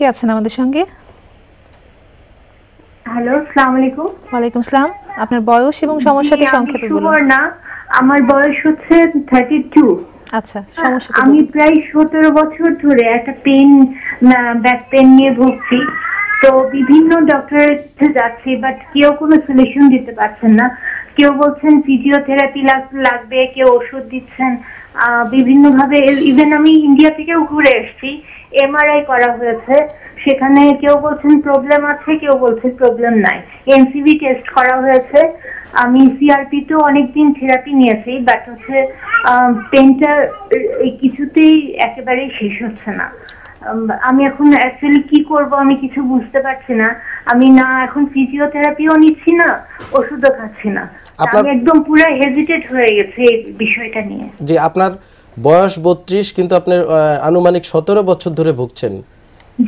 কে আছেন আমাদের সঙ্গে হ্যালো আসসালামু আলাইকুম ওয়ালাইকুম সালাম আপনার বয়স এবং সমস্যাটি সংক্ষেপে বলুন না আমার বয়স হচ্ছে 32 আচ্ছা সমস্যা আমি প্রায় 17 বছর ধরে একটা পেন ব্যাক পেন নিয়ে ভুগছি তো বিভিন্ন ডক্টরের কাছে যাচ্ছি বাট কেউ কোনো সলিউশন দিতে পারছেন না কেউ বলছেন ফিজিওথেরাপি লাগবে কেউ ওষুধ দিচ্ছেন বিভিন্নভাবে ইভেন আমি ইন্ডিয়া থেকেও ঘুরে এসেছি এমআরআই করা হয়েছে সেখানে কেউ বলছেন প্রবলেম আছে কেউ বলছেন প্রবলেম নাই এনসিবি টেস্ট করা হয়েছে আমি সিআরপি তো অনেকদিন থেরাপি নিয়েছি বাট হচ্ছে পেনটা কিছুতেই একেবারেই শেষ হচ্ছে না আমি এখন অ্যাকচুয়ালি কি করব আমি কিছু বুঝতে পারছি না আমি না এখন ফিজিওথেরাপিও নিচ্ছি না ওষুধও খাচ্ছি না আমি একদম পুরো হেজিটেট হয়ে গেছি এই বিষয়টা নিয়ে যে আপনার বয়স 32 কিন্তু আপনি আনুমানিক 17 বছর ধরে ভুগছেন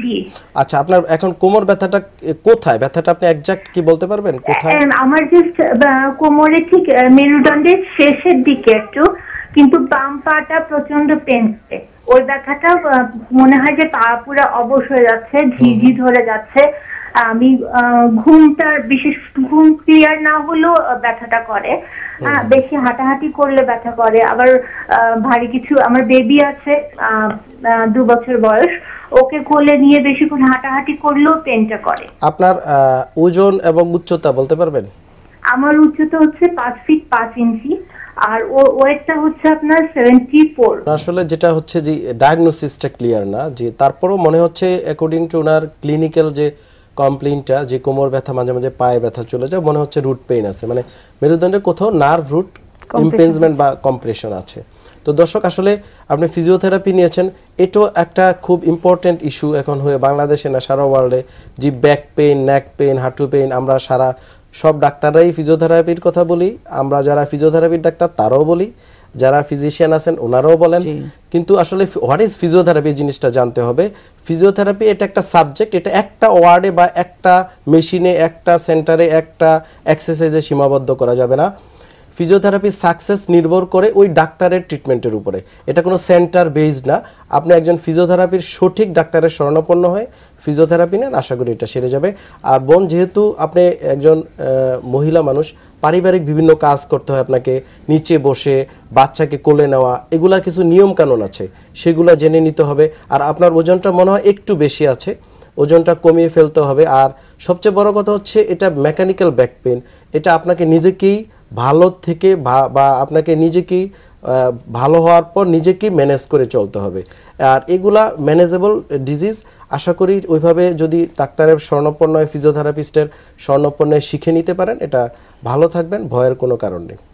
জি আচ্ছা আপনার এখন কোমর ব্যথাটা কোথায় ব্যথাটা আপনি এক্সাক্ট কি বলতে পারবেন কোথায় আমার জাস্ট কোমরে ঠিক মেরুদণ্ডের শেষের দিকে একটু কিন্তু বাম পাটা প্রচন্ড পেন ওই ব্যথাটা মনে হয় যে পা পুরো অবশ হয়ে যাচ্ছে ঝিঝি ধরে যাচ্ছে আমি ঘুমটা বিশেষ ঘুম ক্লিয়ার না হলেও ব্যথাটা করে বেশি হাঁটাহাঁটি করলে ব্যথা করে আবার ভারী কিছু আমার বেবি আছে দু বছর বয়স ওকে কোলে নিয়ে বেশি বেশিক্ষণ হাঁটাহাঁটি করলেও পেনটা করে আপনার ওজন এবং উচ্চতা বলতে পারবেন আমার উচ্চতা হচ্ছে পাঁচ ফিট পাঁচ ইঞ্চি আর ওর ওয়েটটা হচ্ছে আপনার 74 আসলে যেটা হচ্ছে যে ডায়াগনোসিসটা ক্লিয়ার না যে মনে হচ্ছে টু ক্লিনিক্যাল যে কমপ্লেইনটা যে কোমর ব্যথা মাঝে মাঝে পায়ে ব্যথা চলে যায় মনে হচ্ছে রুট পেইন আছে মানে কোথাও নার্ভ রুট ইমপেঞ্জমেন্ট বা কম্প্রেশন আছে তো দর্শক আসলে আপনি ফিজিওথেরাপি নিয়েছেন এটাও একটা খুব ইম্পর্টেন্ট ইস্যু এখন হয়ে বাংলাদেশে না সারা ওয়ার্ল্ডে যে ব্যাক পেইন ন্যাক পেইন হাঁটু পেইন আমরা সারা সব ডাক্তাররাই ফিজিওথেরাপির কথা বলি আমরা যারা ফিজিওথেরাপির ডাক্তার তারাও বলি যারা ফিজিশিয়ান আছেন ওনারাও বলেন কিন্তু আসলে হোয়াট ইজ ফিজিওথেরাপি জিনিসটা জানতে হবে ফিজিওথেরাপি এটা একটা সাবজেক্ট এটা একটা ওয়ার্ডে বা একটা মেশিনে একটা সেন্টারে একটা এক্সারসাইজে সীমাবদ্ধ করা যাবে না ফিজিওথেরাপি সাকসেস নির্ভর করে ওই ডাক্তারের ট্রিটমেন্টের উপরে এটা কোনো সেন্টার বেসড না আপনি একজন ফিজিওথেরাপির সঠিক ডাক্তারের শরণাপন্ন হয়ে ফিজিওথেরাপি নেন আশা করি এটা সেরে যাবে আর বোন যেহেতু আপনি একজন মহিলা মানুষ পারিবারিক বিভিন্ন কাজ করতে হয় আপনাকে নিচে বসে বাচ্চাকে কোলে নেওয়া এগুলার কিছু নিয়মকানুন আছে সেগুলো জেনে নিতে হবে আর আপনার ওজনটা মনে হয় একটু বেশি আছে ওজনটা কমিয়ে ফেলতে হবে আর সবচেয়ে বড় কথা হচ্ছে এটা মেকানিক্যাল ব্যাক পেন এটা আপনাকে নিজেকেই ভালো থেকে বা আপনাকে নিজেকেই ভালো হওয়ার পর নিজেকেই ম্যানেজ করে চলতে হবে আর এগুলা ম্যানেজেবল ডিজিজ আশা করি ওইভাবে যদি ডাক্তারের স্বর্ণপন্ন ফিজিওথেরাপিস্টের স্বর্ণপন্যায় শিখে নিতে পারেন এটা ভালো থাকবেন ভয়ের কোনো কারণ নেই